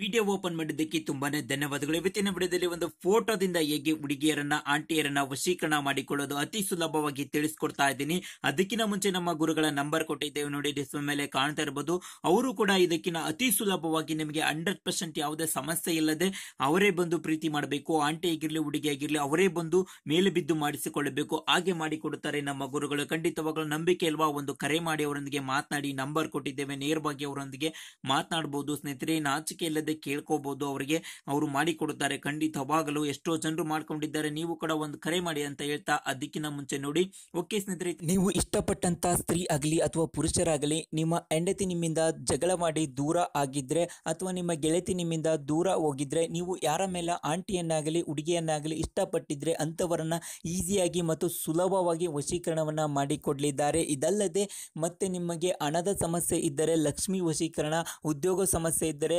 video open ಮಾಡಿದ್ದಕ್ಕೆ ತುಂಬಾನೇ ಧನ್ಯವಾದಗಳು ಇವತ್ತಿನ ವಿಡಿಯೋದಲ್ಲಿ ಒಂದು ಫೋಟೋದಿಂದ ಹೇಗೆ ಹುಡುಗಿಯರನ್ನ ಆಂಟಿಯರನ್ನ ವಶೀಕರಣ ಮಾಡಿಕೊಳ್ಳೋದು ಅತಿ ಸುಲಭವಾಗಿ ತಿಳಿಸ್ಕೊಡ್ತಾ ಇದ್ದೀನಿ ಅದಕ್ಕಿಂತ ಮುಂಚೆ ನಮ್ಮ ಗುರುಗಳ ನಂಬರ್ ಕೊಟ್ಟಿದ್ದೇವೆ ನೋಡಿ ಡಿಸ್ಪ್ಲೇ ಮೇಲೆ ಕಾಣ್ತಾ ಇರಬಹುದು ಅವರು ಕೂಡ ಇದಕ್ಕಿಂತ ಅತಿ ಸುಲಭವಾಗಿ ನಿಮಗೆ ಹಂಡ್ರೆಡ್ ಪರ್ಸೆಂಟ್ ಯಾವುದೇ ಸಮಸ್ಯೆ ಇಲ್ಲದೆ ಅವರೇ ಬಂದು ಪ್ರೀತಿ ಮಾಡಬೇಕು ಆಂಟಿ ಆಗಿರ್ಲಿ ಹುಡುಗಿ ಅವರೇ ಬಂದು ಮೇಲೆ ಬಿದ್ದು ಮಾಡಿಸಿಕೊಳ್ಳಬೇಕು ಹಾಗೆ ಮಾಡಿಕೊಡುತ್ತಾರೆ ನಮ್ಮ ಗುರುಗಳು ಖಂಡಿತವಾಗಲೂ ನಂಬಿಕೆ ಇಲ್ವಾ ಒಂದು ಕರೆ ಮಾಡಿ ಅವರೊಂದಿಗೆ ಮಾತನಾಡಿ ನಂಬರ್ ಕೊಟ್ಟಿದ್ದೇವೆ ನೇರವಾಗಿ ಅವರೊಂದಿಗೆ ಮಾತನಾಡಬಹುದು ಸ್ನೇಹಿತರೆ ನಾಚಿಕೆ ಇಲ್ಲದೆ ಅವಶ್ಯಕತೆ ಕೇಳ್ಕೋಬಹುದು ಅವರಿಗೆ ಅವರು ಮಾಡಿಕೊಡುತ್ತಾರೆ ಖಂಡಿತವಾಗಲು ಎಷ್ಟೋ ಜನರು ಮಾಡ್ಕೊಂಡಿದ್ದಾರೆ ನೀವು ಕೂಡ ಒಂದು ಕರೆ ಮಾಡಿ ಅಂತ ಹೇಳ್ತಾ ಅದಕ್ಕಿಂತ ಮುಂಚೆ ನೋಡಿ ಓಕೆ ಸ್ನೇಹಿತರೆ ನೀವು ಇಷ್ಟಪಟ್ಟಂತ ಸ್ತ್ರೀ ಆಗಲಿ ಅಥವಾ ಪುರುಷರಾಗಲಿ ನಿಮ್ಮ ಹೆಂಡತಿ ನಿಮ್ಮಿಂದ ಜಗಳ ಮಾಡಿ ದೂರ ಆಗಿದ್ರೆ ಅಥವಾ ನಿಮ್ಮ ಗೆಳತಿ ನಿಮ್ಮಿಂದ ದೂರ ಹೋಗಿದ್ರೆ ನೀವು ಯಾರ ಮೇಲೆ ಆಂಟಿಯನ್ನಾಗಲಿ ಹುಡುಗಿಯನ್ನಾಗಲಿ ಇಷ್ಟಪಟ್ಟಿದ್ರೆ ಅಂತವರನ್ನ ಈಸಿಯಾಗಿ ಮತ್ತು ಸುಲಭವಾಗಿ ವಶೀಕರಣವನ್ನ ಮಾಡಿಕೊಡ್ಲಿದ್ದಾರೆ ಇದಲ್ಲದೆ ಮತ್ತೆ ನಿಮಗೆ ಹಣದ ಸಮಸ್ಯೆ ಇದ್ದರೆ ಲಕ್ಷ್ಮಿ ವಶೀಕರಣ ಉದ್ಯೋಗ ಸಮಸ್ಯೆ ಇದ್ದರೆ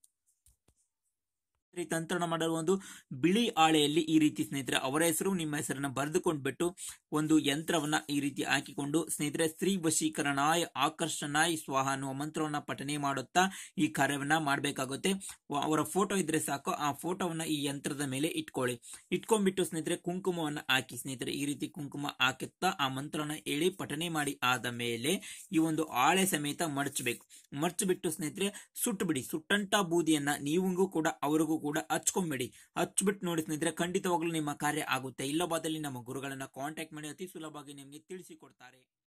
ಗೆನೆಟಿಕ್ ತಂತ್ರಣ ಮಾಡಿರುವ ಒಂದು ಬಿಳಿ ಆಳೆಯಲ್ಲಿ ಈ ರೀತಿ ಸ್ನೇಹಿತರೆ ಅವರ ಹೆಸರು ನಿಮ್ಮ ಹೆಸರನ್ನ ಬಿಟ್ಟು ಒಂದು ಯಂತ್ರವನ್ನ ಈ ರೀತಿ ಹಾಕಿಕೊಂಡು ಸ್ನೇಹಿತರೆ ಸ್ತ್ರೀ ವಶೀಕರಣಾಯ್ ಆಕರ್ಷಣಾಯ್ ಸ್ವಾಹ ಅನ್ನುವ ಮಂತ್ರವನ್ನ ಪಠನೆ ಮಾಡುತ್ತಾ ಈ ಕಾರ್ಯವನ್ನ ಮಾಡಬೇಕಾಗುತ್ತೆ ಅವರ ಫೋಟೋ ಇದ್ರೆ ಸಾಕು ಆ ಫೋಟೋವನ್ನ ಈ ಯಂತ್ರದ ಮೇಲೆ ಇಟ್ಕೊಳ್ಳಿ ಇಟ್ಕೊಂಡ್ಬಿಟ್ಟು ಸ್ನೇಹಿತರೆ ಕುಂಕುಮವನ್ನ ಹಾಕಿ ಸ್ನೇಹಿತರೆ ಈ ರೀತಿ ಕುಂಕುಮ ಹಾಕುತ್ತಾ ಆ ಮಂತ್ರವನ್ನ ಹೇಳಿ ಪಠನೆ ಮಾಡಿ ಆದ ಮೇಲೆ ಈ ಒಂದು ಆಳೆ ಸಮೇತ ಮಡಚಬೇಕು ಮಡಚಬಿಟ್ಟು ಸ್ನೇಹಿತರೆ ಸುಟ್ಟು ಬಿಡಿ ಸುಟ್ಟಂಟ ಬೂದಿಯನ್ನ ನೀವು ಕೂಡ ಅವರಿಗೂ ಕೂಡ ಕೂಡ ಹಚ್ಕೊಂಬಿಡಿ ಹಚ್ಬಿಟ್ಟು ನೋಡಿ ಸ್ನೇಹಿತರೆ ಖಂಡಿತವಾಗ್ಲೂ ನಿಮ್ಮ ಕಾರ್ಯ ಆಗುತ್ತೆ ಇಲ್ಲವಾದಲ್ಲಿ ನಮ್ಮ ಗುರುಗಳನ್ನ ಕಾಂಟ್ಯಾಕ್ಟ್ ಮಾಡಿ ಅತಿ ಸುಲಭವಾಗಿ ನಿಮಗೆ ತಿಳಿಸಿಕೊಡ್ತಾರೆ